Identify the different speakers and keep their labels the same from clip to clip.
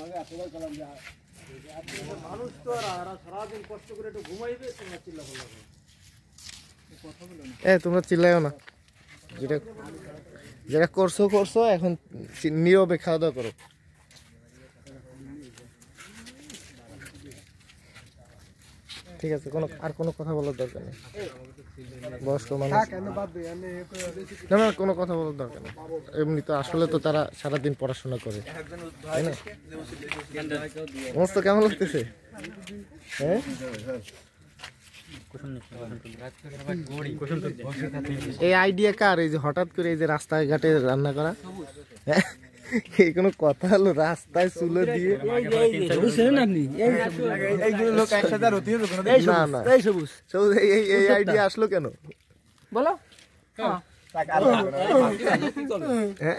Speaker 1: আমাকে করলাম মানুষ তো আর সারাদিন কষ্ট করে একটু ঘুমাইবে তোমরা চিল্লা এ তোমরা চিল্লাইও না যেটা যেটা করছো করছো এখন নীরবে খাওয়া দাওয়া করো ঠিক আছে কোনো আর কোনো কথা বলার দরকার নেই বয়স্ক মানুষ না না কোনো কথা বলার দরকার নেই এমনি তো আসলে তো তারা সারাদিন পড়াশোনা করে তাই মস্ত কেমন লাগতেছে হ্যাঁ এই আইডিয়া কার এই যে হঠাৎ করে এই যে রাস্তায় ঘাটে রান্না করা হ্যাঁ? এই কোনো কথা হলো রাস্তায় চুলে দিয়ে হ্যাঁ, না না এই সবুজ এই আইডিয়া আসলো কেন বলো হ্যাঁ, হ্যাঁ?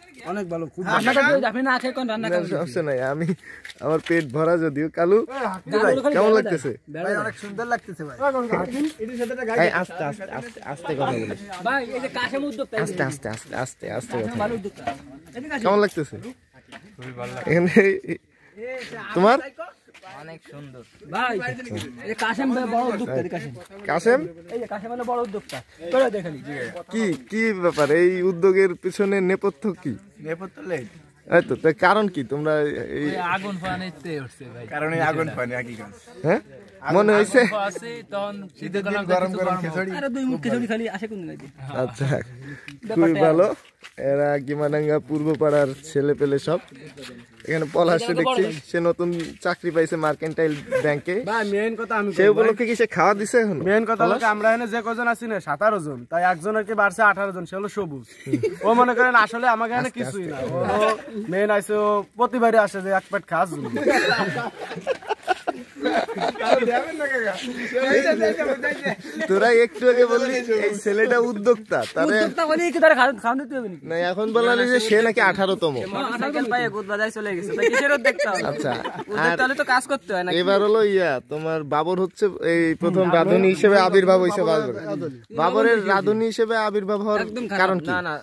Speaker 1: অনেক ভালো হ্যাঁ, খুব আমি আমার পেট ভরা যদিও কালু কেমন লাগতেছে আস্তে আস্তে কেমন লাগতেছে তোমার অনেক সুন্দর ভাই এই বড় উদ্যোক্তা এই যে মানে বড় উদ্যোক্তা দেখালি কি কি ব্যাপার এই উদ্যোগের পিছনে নেপথ্য কি নেপথ্য লেট কারণ কি তোমরা এই আগুন কারণ এই আগুন পানি হ্যাঁ মনে আচ্ছা খুবই ভালো এরা গিমাডাঙ্গা পাড়ার ছেলে পেলে সব এখানে পলাশে দেখছি সে নতুন চাকরি পাইছে মার্কেন্টাইল ব্যাংকে সে উপলক্ষে কি সে খাওয়া দিছে এখন মেন কথা হলো আমরা এখানে যে কজন আছি না সাতারো জন তাই একজনের কি বাড়ছে আঠারো জন সে হলো সবুজ ও মনে করেন আসলে আমাকে এখানে কিছুই না ও মেন আইসে ও প্রতিবারই আসে যে এক পেট খাস তোরা একটু আগে বললি এই ছেলেটা উদ্যোক্তা তাহলে না এখন বললাম যে সে আচ্ছা, নাকি এবার হলো ইয়া তোমার বাবর হচ্ছে এই প্রথম রাধুনী হিসেবে আবির্ভাব হয়েছে বাবরের রাধুনী হিসেবে আবির্ভাব হওয়ার কারণ কি না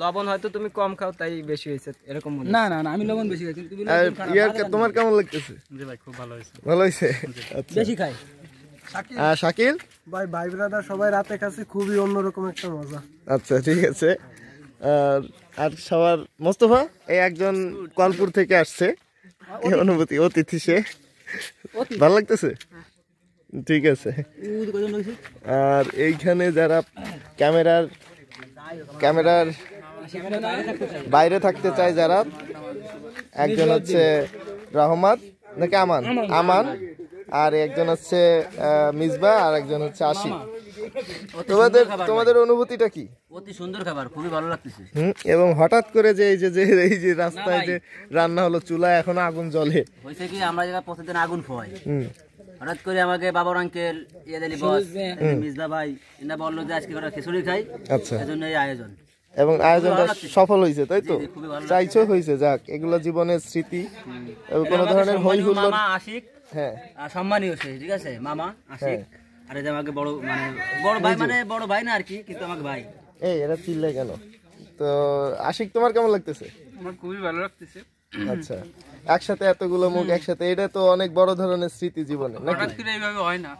Speaker 1: লবণ হয়তো তুমি কম খাও তাই বেশি হয়েছে এরকম না না আমি লবণ বেশি খাই কিন্তু তোমার কেমন লাগতেছে
Speaker 2: ভালো হয়েছে ভালো আচ্ছা। বেশি খাই শাকিল
Speaker 1: ভাই ভাই ব্রাদার সবাই রাতে কাছে খুবই অন্যরকম একটা মজা আচ্ছা ঠিক আছে আর আর সবার মোস্তফা এই একজন কানপুর থেকে আসছে অনুভূতি অতিথি সে ভালো লাগতেছে ঠিক আছে আর এইখানে যারা ক্যামেরার ক্যামেরার বাইরে থাকতে চাই যারা একজন হচ্ছে রহমান নাকি আমান আমান আর একজন হচ্ছে মিসবা আর একজন হচ্ছে আশি তোমাদের তোমাদের অনুভূতিটা কি সুন্দর খাবার এবং হঠাৎ করে যে এই যে এই যে রাস্তায় যে রান্না হলো চুলা এখন আগুন জ্বলে হয়েছে কি আমরা যেটা প্রতিদিন আগুন খোয়াই হঠাৎ করে আমাকে বাবার আঙ্কেল ইয়াদ আলী বস মিসবা ভাই এরা বললো যে আজকে ওরা খিচুড়ি খাই আচ্ছা এই আয়োজন এবং আয়োজনটা সফল হয়েছে তাই তো চাইছো হয়েছে যাক এগুলো জীবনের স্মৃতি কোন ধরনের হই হুল্লোর আশিক হ্যাঁ সম্মানীয় সে ঠিক আছে মামা আশিক হ্যাঁ। আরে যে আমাকে বড় মানে বড় ভাই মানে বড় ভাই না আর কি কিন্তু আমাকে ভাই এই এরা চিল্লাই কেন তো আশিক তোমার কেমন লাগতেছে আমার খুবই ভালো লাগতেছে আচ্ছা একসাথে এতগুলো মুখ একসাথে এটা তো অনেক বড় ধরনের স্মৃতি জীবনে হঠাৎ করে এইভাবে হয় না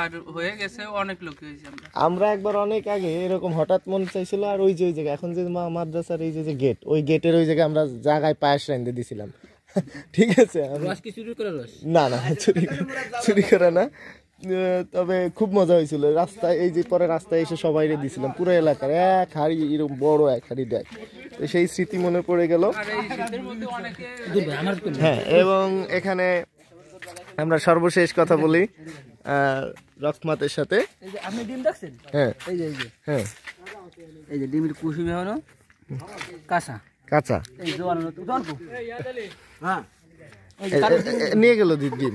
Speaker 1: আর হয়ে গেছে অনেক লোক হয়েছে আমরা একবার অনেক আগে এরকম হঠাৎ মন চাইছিল আর ওই যে ওই জায়গায় এখন যে মা মাদ্রাসার এই যে গেট ওই গেটের ওই জায়গায় আমরা জায়গায় পায়েস রাইন্দে দিছিলাম ঠিক আছে না না চুরি চুরি করে না তবে খুব মজা হয়েছিল রাস্তায় এই যে পরে রাস্তায় এসে সবাই দিয়েছিলাম পুরো এলাকার এক হাড়ি এরকম বড় এক হাড়ি দেখ তো সেই স্মৃতি মনে পড়ে গেল হ্যাঁ এবং এখানে আমরা সর্বশেষ কথা বলি রকমাতের সাথে হ্যাঁ হ্যাঁ কাঁচা কাঁচা নিয়ে গেল দিন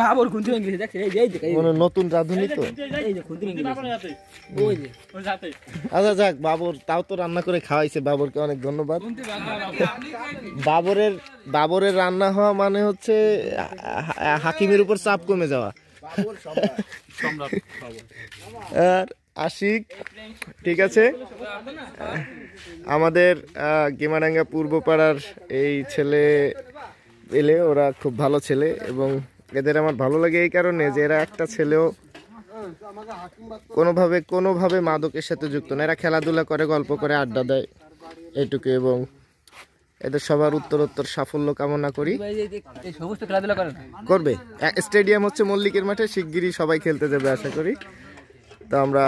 Speaker 1: বাবর খুঁজে ভেঙে গেছে দেখছেন এই যে মানে নতুন রাঁধুনি তো এই যে খুঁজে ভেঙে গেছে আচ্ছা যাক বাবর তাও তো রান্না করে খাওয়াইছে বাবরকে অনেক ধন্যবাদ বাবরের বাবরের রান্না হওয়া মানে হচ্ছে হাকিমের উপর চাপ কমে যাওয়া আর আশিক ঠিক আছে আমাদের গেমাডাঙ্গা পূর্বপাড়ার এই ছেলে এলে ওরা খুব ভালো ছেলে এবং এদের আমার ভালো লাগে এই কারণে যে এরা একটা ছেলেও কোনোভাবে কোনোভাবে মাদকের সাথে যুক্ত না এরা খেলাধুলা করে গল্প করে আড্ডা দেয় এটুকু এবং এদের সবার উত্তরোত্তর সাফল্য কামনা করি করবে স্টেডিয়াম হচ্ছে মল্লিকের মাঠে শিগগিরই সবাই খেলতে যাবে আশা করি তো আমরা